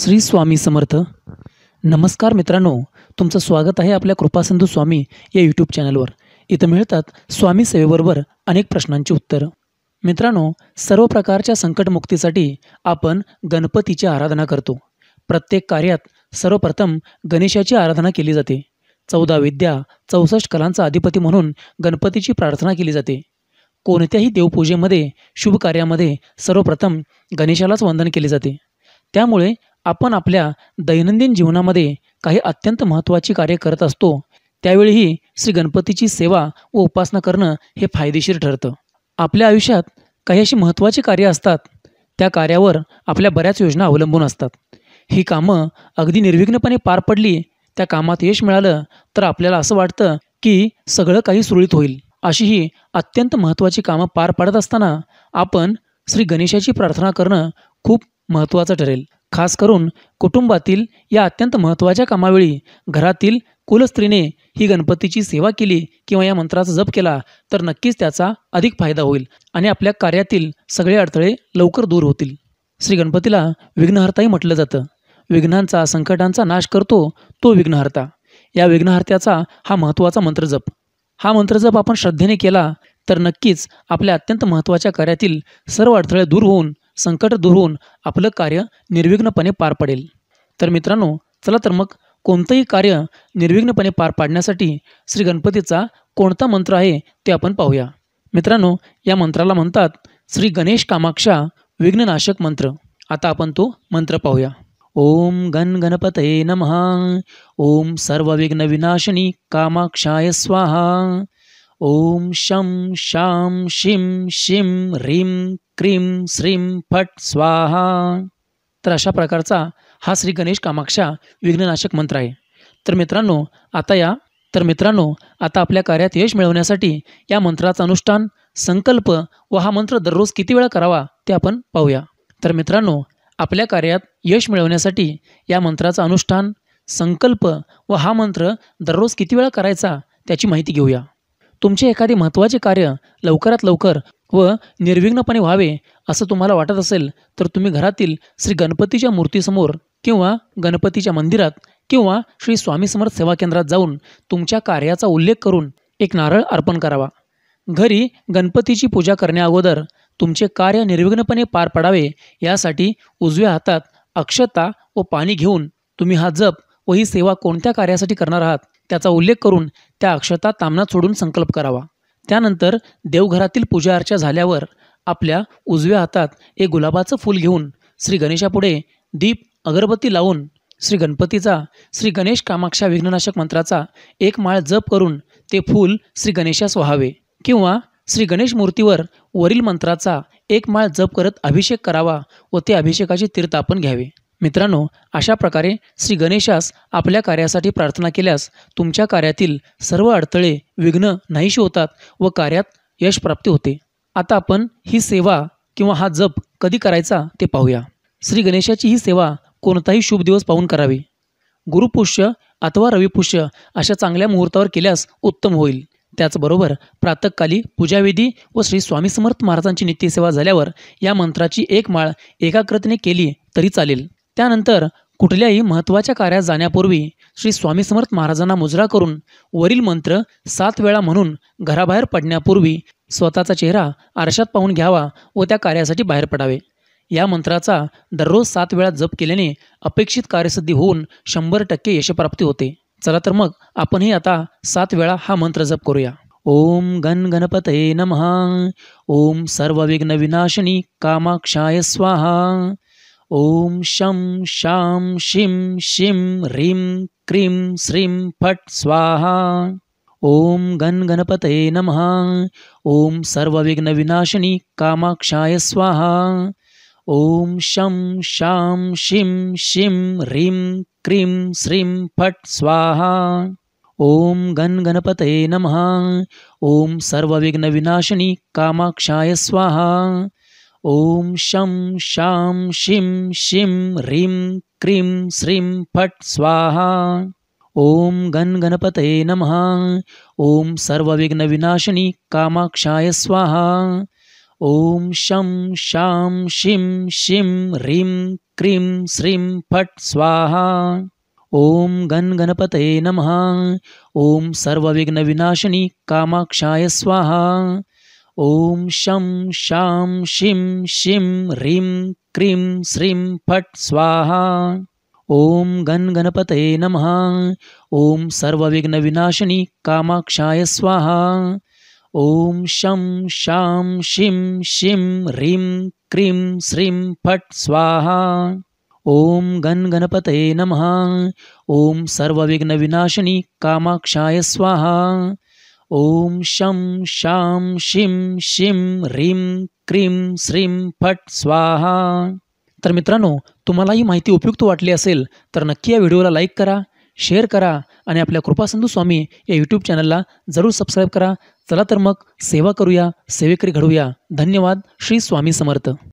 श्री स्वामी समर्थ नमस्कार मित्रांनो तुमचं स्वागत आहे आपल्या कृपासिंधू स्वामी या यूट्यूब चॅनलवर इथं मिळतात स्वामी सेवेबरोबर अनेक प्रश्नांची उत्तरं मित्रांनो सर्व प्रकारच्या संकटमुक्तीसाठी आपण गणपतीची आराधना करतो प्रत्येक कार्यात सर्वप्रथम गणेशाची आराधना केली जाते चौदा विद्या चौसष्ट कलांचा अधिपती म्हणून गणपतीची प्रार्थना केली जाते कोणत्याही देवपूजेमध्ये शुभ कार्यामध्ये सर्वप्रथम गणेशालाच वंदन केले जाते त्यामुळे आपण आपल्या दैनंदिन जीवनामध्ये काही अत्यंत महत्त्वाची कार्य करत असतो त्यावेळीही श्री गणपतीची सेवा व उपासना करणं हे फायदेशीर ठरतं आपल्या आयुष्यात काही अशी महत्त्वाची कार्य असतात त्या कार्यावर आपल्या बऱ्याच योजना अवलंबून असतात ही कामं अगदी निर्विघ्नपणे पार पडली त्या कामात यश मिळालं तर आपल्याला असं वाटतं की सगळं काही सुरळीत होईल अशी ही अत्यंत महत्त्वाची कामं पार पाडत असताना आपण श्री गणेशाची प्रार्थना करणं खूप महत्त्वाचं ठरेल खास करून कुटुंबातील या अत्यंत महत्त्वाच्या कामावेळी घरातील कुलस्त्रीने ही गणपतीची सेवा केली किंवा या मंत्राचा जप केला तर नक्कीच त्याचा अधिक फायदा होईल आणि आपल्या कार्यातील सगळे अडथळे लवकर दूर होतील श्री गणपतीला विघ्नहर्ताही म्हटलं जातं विघ्नांचा संकटांचा नाश करतो तो विघ्नहर्ता या विघ्नहर्त्याचा हा महत्त्वाचा मंत्रजप हा मंत्रजप आपण श्रद्धेने केला तर नक्कीच आपल्या अत्यंत महत्त्वाच्या कार्यातील सर्व अडथळे दूर होऊन संकट दूर होऊन आपलं कार्य निर्विघ्नपणे पार पडेल तर मित्रांनो चला तर मग कोणतंही कार्य निर्विघ्नपणे पार पाडण्यासाठी श्री गणपतीचा कोणता मंत्र आहे ते आपण पाहूया मित्रांनो या मंत्राला म्हणतात श्री गणेश कामाक्षा विघ्ननाशक मंत्र आता आपण तो मंत्र पाहूया ओम गण गणपतये नम ओम सर्व विनाशिनी कामाक्षाय स्वाहा ओम शं शां शिं शिं ह्रीं क्रीम श्रीम फट स्वाहा तर अशा प्रकारचा हा श्री गणेश कामाक्षा विघ्ननाशक मंत्र आहे तर मित्रांनो आता या तर मित्रांनो आता आपल्या कार्यात यश मिळवण्यासाठी या मंत्राचा अनुष्ठान संकल्प व हा मंत्र दररोज किती वेळा करावा ते आपण पाहूया तर मित्रांनो आपल्या कार्यात यश मिळवण्यासाठी या मंत्राचं अनुष्ठान संकल्प व हा मंत्र दररोज किती वेळा करायचा त्याची माहिती घेऊया तुमचे एखादे महत्त्वाचे कार्य लवकरात लवकर व निर्विघ्नपणे व्हावे असं तुम्हाला वाटत असेल तर तुम्ही घरातील श्री गणपतीच्या मूर्तीसमोर किंवा गणपतीच्या मंदिरात किंवा श्री स्वामी सेवा केंद्रात जाऊन तुमच्या कार्याचा उल्लेख करून एक नारळ अर्पण करावा घरी गणपतीची पूजा करण्याअगोदर तुमचे कार्य निर्विघ्नपणे पार पडावे यासाठी उजव्या हातात अक्षता व पाणी घेऊन तुम्ही हा जप व ही सेवा कोणत्या कार्यासाठी करणार आहात त्याचा उल्लेख करून त्या अक्षता तामनात सोडून संकल्प करावा त्यानंतर देवघरातील पूजाअर्चा झाल्यावर आपल्या उजव्या हातात एक गुलाबाचं फूल घेऊन श्री गणेशापुढे दीप अगरबत्ती लावून श्री गणपतीचा श्री गणेश कामाक्षा विघ्ननाशक मंत्राचा एक माळ जप करून ते फूल श्री गणेशास व्हावे किंवा श्री गणेश मूर्तीवर वरील मंत्राचा एक माळ जप करत अभिषेक करावा व ते अभिषेकाची तीर्थ आपण घ्यावे मित्रांनो अशा प्रकारे श्री गणेशास आपल्या कार्यासाठी प्रार्थना केल्यास तुमच्या कार्यातील सर्व अडथळे विघ्न नाहीशी होतात व कार्यात यश प्राप्ती होते आता आपण ही सेवा किंवा हा जप कधी करायचा ते पाहूया श्री गणेशाची ही सेवा कोणताही शुभ दिवस पाहून करावी गुरुपुष्य अथवा रविपुष्य अशा चांगल्या मुहूर्तावर केल्यास उत्तम होईल त्याचबरोबर प्रातकाली पूजाविधी व श्री स्वामी समर्थ महाराजांची नित्यसेवा झाल्यावर या मंत्राची एक माळ एकाग्रतेने केली तरी चालेल त्यानंतर कुठल्याही महत्त्वाच्या कार्यात जाण्यापूर्वी श्री स्वामी समर्थ महाराजांना मुजरा करून वरील मंत्र सात वेळा म्हणून घराबाहेर पडण्यापूर्वी स्वतःचा चेहरा आरशात पाहून घ्यावा व त्या कार्यासाठी बाहेर पडावे या मंत्राचा दररोज सात वेळा जप केल्याने अपेक्षित कार्यसिद्धी होऊन शंभर टक्के यशप्राप्ती होते चला तर मग आपणही आता सात वेळा हा मंत्र जप करूया ओम गण गणपतये नमः ओम विनाशनी कामाक्षाय स्वाहा ॐ शं शां षिं शिं ह्रीं क्रीं श्रीं फट् स्वाहा ॐ गन्गणपतये नमः ॐ सर्वविघ्नविनाशिनि कामाक्षाय स्वाहा ॐ शं शां षिं शिं ह्रीं क्रीं श्रीं फट् स्वाहा ॐ गन्गणपतये नमः ॐ सर्वविघ्नविनाशिनि कामाक्षाय स्वाहा ॐ शं शां शिं शिं ह्रीं क्रीं श्रीं फट् स्वाहा ओम गणपते नमः ॐ सर्वविघ्नविनाशिनि कामाक्षाय स्वाहा ॐ शं शां शिं शिं ह्रीं क्रीं श्रीं फट् स्वाहा ओम गणपते नमः ॐ सर्वविघ्नविनाशिनि कामाक्षाय स्वाहा ॐ शं शां शीं शिं ह्रीं क्रीं श्रीं फट् स्वाहा ॐ गन्गणपते नमः ॐ सर्वविघ्नविनाशिनि कामाक्षाय स्वाहा ॐ शं शां शीं शिं ह्रीं क्रीं श्रीं फट् स्वाहा ॐ गन्गणपते नमः ॐ सर्वविघ्नविनाशिनि कामाक्षाय स्वाहा ओम शं शां शिं शिं ह्रीं क्रीं श्रीं फट स्वाहा तर मित्रांनो तुम्हाला ही माहिती उपयुक्त वाटली असेल तर नक्की या व्हिडिओला लाईक करा शेअर करा आणि आपल्या कृपासंधू स्वामी या यूट्यूब चॅनलला जरूर सबस्क्राईब करा चला तर मग सेवा करूया सेवेकरी घडूया धन्यवाद श्री स्वामी समर्थ